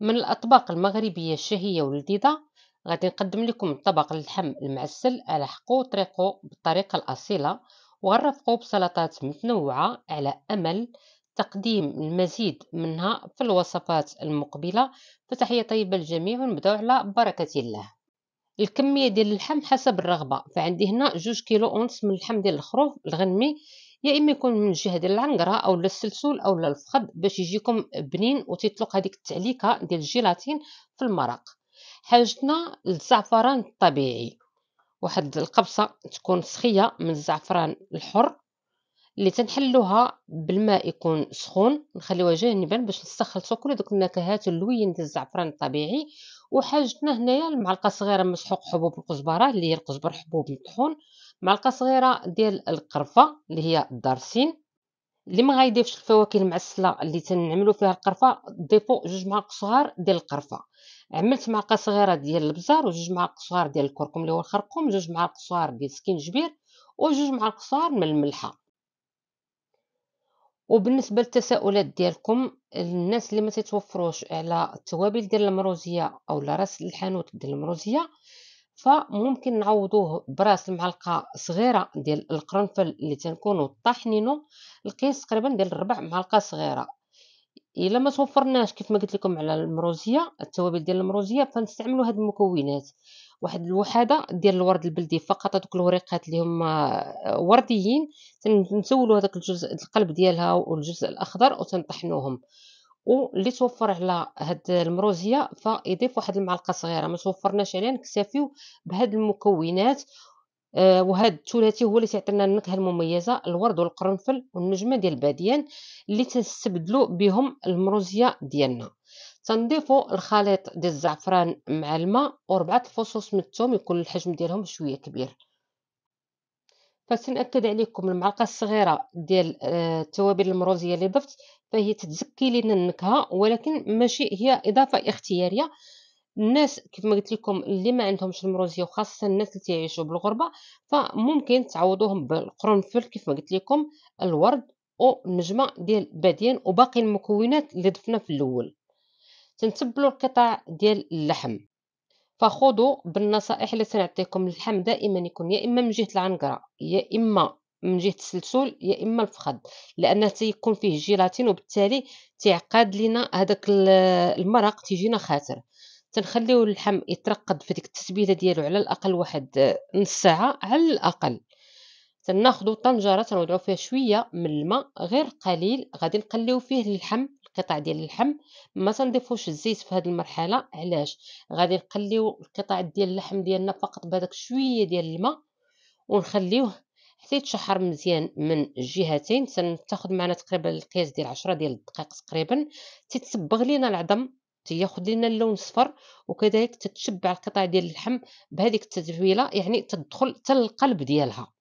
من الأطباق المغربية الشهية واللذيذة غادي نقدم لكم طبق اللحم المعسل على حقو طريقو بالطريقة الأصيلة وغنرفقو بسلطات متنوعة على أمل تقديم المزيد منها في الوصفات المقبلة فتحية طيبة للجميع ونبداو على بركة الله الكمية ديال اللحم حسب الرغبة فعندي هنا جوج كيلو أونص من اللحم ديال الخروف الغنمي يا اما يكون من الجهه ديال العنقره او السلسول او الفخذ باش يجيكم بنين وتطلق هذيك التعليكه ديال الجيلاتين في المرق حاجتنا للزعفران الطبيعي واحد القبصه تكون سخيه من الزعفران الحر اللي تنحلوها بالماء يكون سخون نخليوها جانبا باش نستخلصوا كل دوك النكهات اللوين ديال الزعفران الطبيعي وحاجتنا هنايا المعلقه صغيره مسحوق حبوب القزبره اللي هي القزبر حبوب مطحون معلقه صغيره ديال القرفه اللي هي الدارسين اللي ما غايضيفش الفواكه المعسله اللي تنعملوا فيها القرفه ضيفوا جوج معالق صغار ديال القرفه عملت معلقه صغيره ديال البزار وجوج معالق صغار ديال الكركم اللي هو الخرقوم جوج معالق صغار ديال السكينجبير وجوج معالق صغار من الملحه وبالنسبه للتساؤلات ديالكم الناس اللي ما تتوفروش على التوابل ديال المروزيه او راس الحانوت ديال المروزيه فممكن نعوضوه براس معلقه صغيره ديال القرنفل اللي تنكونوا طاحنينو القياس تقريبا ديال ربع معلقه صغيره الا ما توفرناش كيف ما قلت لكم على المروزيه التوابل ديال المروزيه فنستعملوا هاد المكونات واحد الوحده ديال الورد البلدي فقط هذوك الوريقات اللي هما ورديين تنسولوا هذاك الجزء القلب ديالها والجزء الاخضر وتنطحنوهم واللي توفر على هاد المروزيه فيضيف واحد المعلقه صغيره ما توفرناش عليها نكتفيو بهاد المكونات آه وهاد الثلاثي هو اللي تيعطينا النكهه المميزه الورد والقرنفل والنجمه ديال الباديان اللي تنستبدلو بهم المروزيه ديالنا تنضيفو الخليط ديال الزعفران مع الماء وربعه الفصوص من الثوم يكون الحجم ديالهم شويه كبير فتنأكد عليكم المعلقه الصغيره ديال آه، التوابل المروزيه اللي ضفت فهي تتزكي لنا النكهه ولكن ماشي هي اضافه اختياريه الناس كيف ما قلت لكم اللي ما عندهمش المروزيه وخاصه الناس اللي تعيشوا بالغربه فممكن تعوضوهم بالقرنفل كيف ما قلت لكم الورد او النجمه ديال بادين وباقي المكونات اللي ضفنا في الاول تنتبلوا القطع ديال اللحم فخذوا بالنصائح اللي سنعطيكم اللحم دائما يكون يا اما من جهه العنقره يا اما من جهه التسلسل يا اما الفخذ لان تيكون فيه الجيلاتين وبالتالي تيعقد لينا هذاك المرق تيجينا خاتر تنخليو اللحم يترقد في ديك التسبيله ديالو على الاقل واحد نص ساعه على الاقل تناخذوا طنجره تنوضعوا فيها شويه من الماء غير قليل غادي نقليو فيه اللحم القطع ديال اللحم ما تنضيفوش الزيت في هذه المرحله علاش غادي نقليو القطع ديال اللحم ديالنا فقط بهذاك شويه ديال الماء ونخليوه حسيت شحر مزيان من الجهتين تاخد معنا تقريبا القياس ديال 10 ديال الدقائق تقريبا تتصبغ لينا العظم تياخد لينا اللون الصفر وكذلك تتشبع القطع ديال اللحم بهذيك التتبيله يعني تدخل حتى للقلب ديالها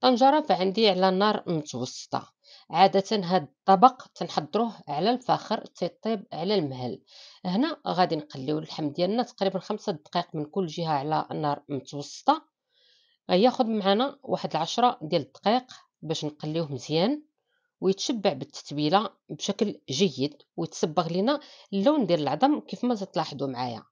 طنجره فعندي على نار متوسطه عاده هاد الطبق تنحضروه على الفاخر تيطيب على المهل هنا غادي نقليو اللحم ديالنا تقريبا خمسة دقائق من كل جهه على نار متوسطه ياخد معنا واحد العشرة ديال الدقائق باش نقليوه مزيان ويتشبع بالتتبيله بشكل جيد ويتصبغ لينا اللون ديال العظم كيف ما تلاحظوا معايا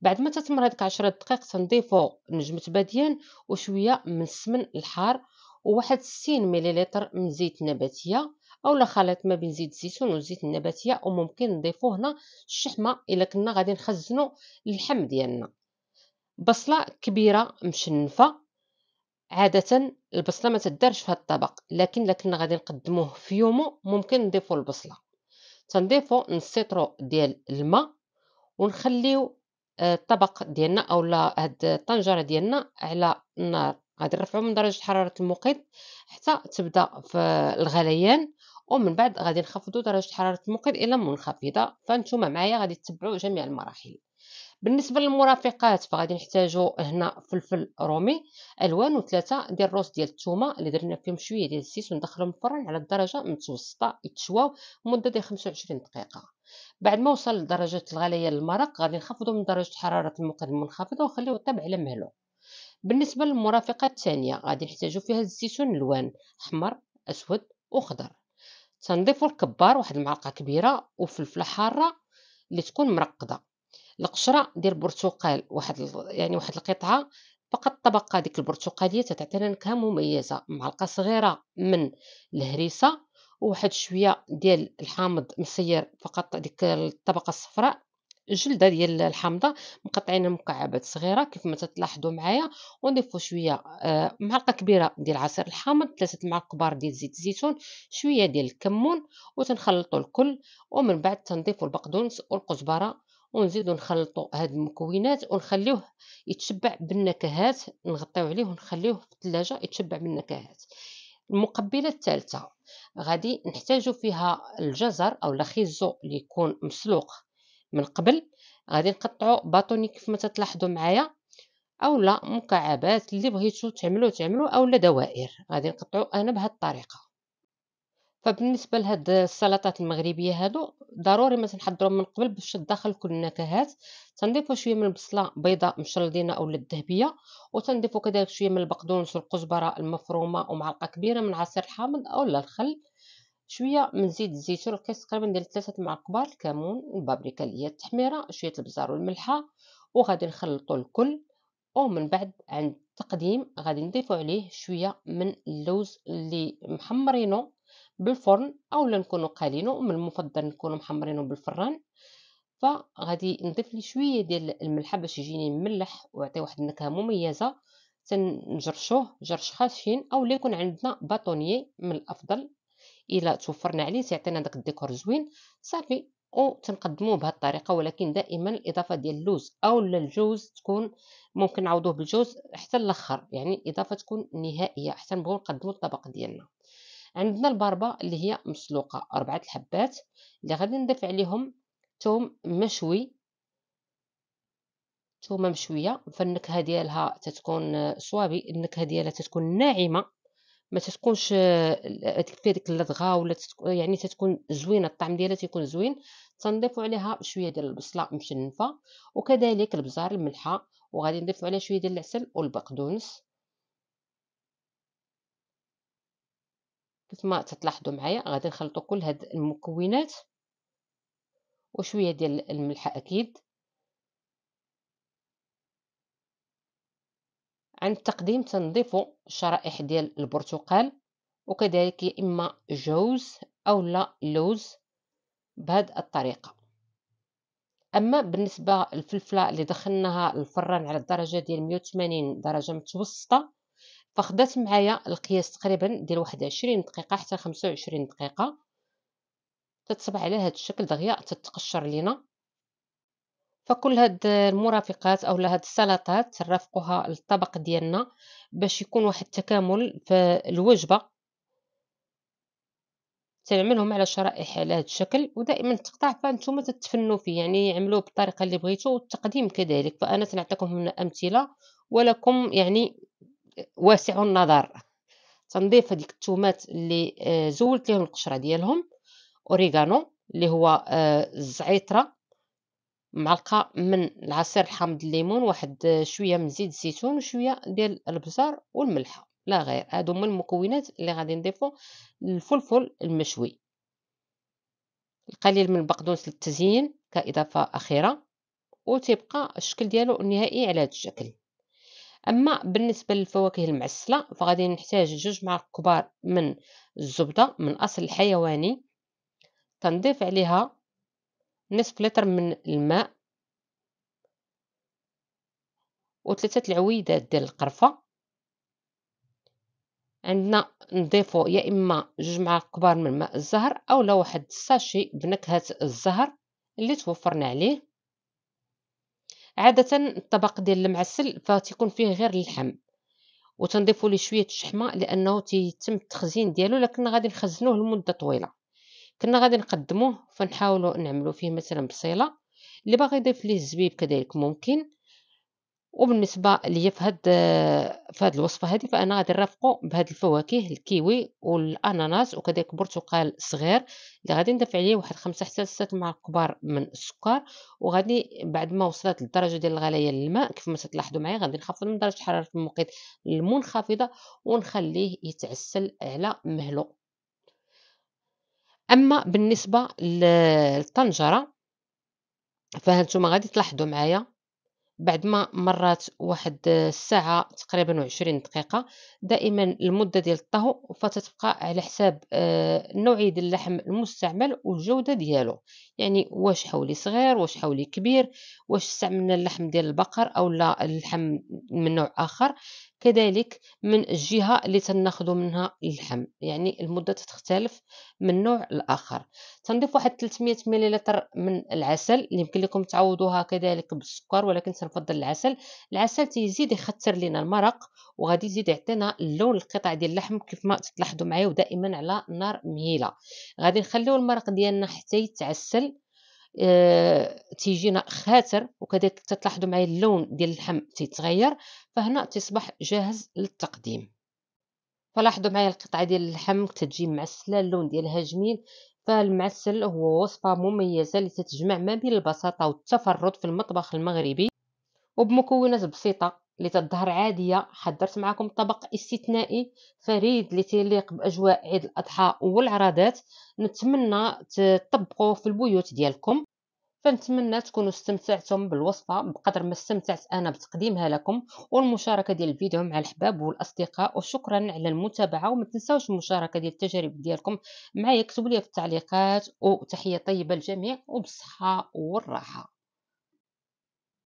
بعد ما تتمر هذيك 10 دقائق تنضيفو نجمه باديان وشويه من السمن الحار وواحد 60 مليلتر من زيت نباتيه اولا خليط ما بين زيت الزيتون والزيت النباتيه وممكن نضيفو هنا الشحمه الا كنا غادي نخزنو اللحم ديالنا بصله كبيره مشنفه عادة البصلة ما تدارش في الطبق لكن لكن غادي نقدموه في يومه ممكن نضيفو البصلة تنضيفو نص ديال الماء ونخليو آه، الطبق ديالنا اولا هاد الطنجره ديالنا على النار غادي نرفعو من درجه حراره المقيد حتى تبدا في الغليان ومن بعد غادي نخفضو درجه حراره المقيد الى منخفضه فانتوما معايا غادي تتبعو جميع المراحل بالنسبه للمرافقات فغادي نحتاجو هنا فلفل رومي الوان وثلاثه ديال الروس ديال الثومه اللي درنا فيهم شويه ديال الزيت وندخلهم الفرن على درجه متوسطه يتشواو مده ديال 25 دقيقه بعد ما وصل لدرجه الغليه المرق غادي نخفضو من درجه حراره الموقد المنخفضه ونخليوه يطيب على مهلو بالنسبه للمرافقات الثانيه غادي نحتاجو فيها الزيتون الوان احمر اسود وخضر تنضيفو الكبار واحد المعلقه كبيره وفلفله حاره اللي تكون مرقده القشره ديال البرتقال واحد يعني واحد القطعه فقط طبقه ديك البرتقاليه تتعطينا نكهه مميزه معلقه صغيره من الهريسه وواحد شويه ديال الحامض مسير فقط ديك الطبقه الصفراء جلده ديال الحامضه مقطعينها مكعبات صغيره كيف ما تلاحظوا معايا ونضيفوا شويه آه، معلقه كبيره ديال عصير الحامض ثلاثه معالق كبار ديال زيت الزيتون شويه ديال الكمون وتنخلطوا الكل ومن بعد تنضيفوا البقدونس والقزبره ونزيدو نخلطو هاد المكونات ونخليوه يتشبع بالنكهات نغطيو عليه ونخليوه في التلاجة يتشبع بالنكهات المقبله الثالثه غادي نحتاجو فيها الجزر او لخيزو اللي يكون مسلوق من قبل غادي نقطعو باطوني كيف ما تتلاحظو معايا اولا مكعبات اللي بغيتو تعملو او اولا دوائر غادي نقطعو انا بهاد الطريقه فبالنسبة طيب، لهاد السلطات المغربية هادو ضروري ما نحضرهم من قبل باش تدخل كل النكهات تنضيفو شوية من البصلة بيضاء مشردينة او الذهبية وتنضيفوا كذلك شوية من البقدونس والقزبرة المفرومة ومعلقة كبيرة من عصير الحامض او الخل شوية من زيت الزيتون كيس تقريبا ديال ثلاثة معالق كبار الكمون والبابريكا اللي هي التحميرة شوية البزار والملحة وغادي نخلطو الكل ومن بعد عند التقديم غادي نضيفو عليه شوية من اللوز اللي محمرينو بالفرن اولا نكونوا قالينو من المفضل نكونوا محمرينو بالفران فغادي نضيف لي شويه ديال الملح باش يجيني مملح ويعطي واحد النكهه مميزه تنجرشوه جرش خشين او يكون عندنا باطونيي من الافضل الا توفرنا عليه سيعطينا داك الديكور زوين صافي او تنقدموه بهذه الطريقه ولكن دائما الاضافه ديال اللوز او الجوز تكون ممكن نعوضوه بالجوز حتى الاخر يعني الاضافه تكون نهائيه حتى نبغيو نقدموا الطبق ديالنا عندنا الباربا اللي هي مسلوقه اربعه الحبات اللي غادي نضيف عليهم ثوم مشوي ثومه مشويه فالنكهه ديالها تتكون صوابي النكهه ديالها تتكون ناعمه ما تتكونش آه، فيها ديك اللدغه ولا تتكون يعني تتكون زوينه الطعم ديالها تيكون زوين تنضيف عليها شويه ديال البصله مشنفه وكذلك البزار الملحه وغادي نضيف عليها شويه ديال العسل والبقدونس كيف ما تتلاحظوا معايا غادي نخلطوا كل هاد المكونات وشويه ديال الملح اكيد عند التقديم تنضيفوا شرائح ديال البرتقال وكذلك يا اما جوز او لا لوز بهاد الطريقه اما بالنسبه للفلفله اللي دخلناها الفران على الدرجه ديال 180 درجه متوسطه فخدات معايا القياس تقريبا ديال واحد عشرين دقيقه حتى خمسة وعشرين دقيقه تتصبع على هذا الشكل دغيا تتقشر لينا فكل هاد المرافقات او هاد السلطات ترافقوها للطبق ديالنا باش يكون واحد التكامل في الوجبه تنعملهم على شرائح على هاد الشكل ودائما تقطع فانتوما تتفنوا فيه يعني عملوه بالطريقه اللي بغيتو والتقديم كذلك فانا تنعطيكم هنا امثله ولكم يعني واسع النظر تنضيف هذيك الثومات اللي آه، زولت ليهم القشره ديالهم اوريغانو اللي هو الزعيطره آه، معلقه من العصير الحامض الليمون واحد آه، شويه من زيت الزيتون وشويه ديال البزار والملحه لا غير هادو هما المكونات اللي غادي نضيفو للفلفل المشوي القليل من البقدونس للتزيين كاضافه اخيره وتبقى الشكل ديالو النهائي على هذا الشكل أما بالنسبة للفواكه المعسلة فغادي نحتاج جوج معالق كبار من الزبدة من أصل حيواني تنضيف عليها نصف لتر من الماء وثلاثة العويدات ديال القرفة عندنا نضيفو يا اما جوج معالق كبار من ماء الزهر اولا واحد الساشي بنكهه الزهر اللي توفرنا عليه عادة الطبق ديال المعسل فتيكون فيه غير اللحم وتنضيفوا ليه شويه الشحمه لانه تيتم التخزين ديالو لكن غادي نخزنوه لمده طويله كنا غادي نقدموه فنحاولوا نعملو فيه مثلا بصيله اللي باغي يضيف ليه الزبيب كذلك ممكن وبالنسبه ليا في هاد آه، في هاد الوصفه هادي فانا غادي نرافقو بهاد الفواكه الكيوي والاناناس وكذلك برتقال صغير اللي غادي نضيف عليه واحد خمسة حتى ستة معالق كبار من السكر وغادي بعد ما وصلت للدرجه ديال الغليان الماء كيف ما تلاحظوا معايا غادي نخفض من درجه حراره الموقد المنخفضه ونخليه يتعسل على مهلو اما بالنسبه للطنجره فهانتوما غادي تلاحظوا معايا بعد ما مرات واحد الساعة تقريبا وعشرين دقيقة دائما المدة ديال الطهو فتتبقى على حساب آه، نوعية اللحم المستعمل والجودة ديالو يعني واش حولي صغير واش حولي كبير واش استعملنا اللحم ديال البقر أو لا اللحم من نوع آخر كذلك من الجهة اللي تناخدو منها اللحم يعني المدة تختلف من نوع لآخر تنضيف واحد 300 مليلتر من العسل اللي يمكن لكم تعوضوها كذلك بالسكر ولكن تنفضل العسل العسل تيزيد يخطر لينا المرق وغادي يزيد يعطينا اللون القطع ديال اللحم كيف ما تلاحظوا معايا ودائما على نار مهيله غادي نخليو المرق ديالنا حتى يتعسل آه، تيجينا خاتر وكذلك تتلاحظوا معايا اللون ديال اللحم تيتغير فهنا تصبح جاهز للتقديم فلاحظوا معايا القطعه ديال اللحم كتجي معسله اللون ديالها جميل فالمعسل هو وصفه مميزه لتتجمع ما بين البساطه والتفرد في المطبخ المغربي وبمكونات بسيطه اللي تظهر عاديه حضرت معكم طبق استثنائي فريد اللي باجواء عيد الاضحى والعرادات نتمنى تطبقوه في البيوت ديالكم فنتمنى تكونوا استمتعتم بالوصفه بقدر ما استمتعت انا بتقديمها لكم والمشاركه ديال الفيديو مع الحباب والاصدقاء وشكرا على المتابعه وما تنساوش المشاركه ديال التجارب ديالكم معايا اكتبوا لي في التعليقات وتحيه طيبه للجميع وبالصحه والراحه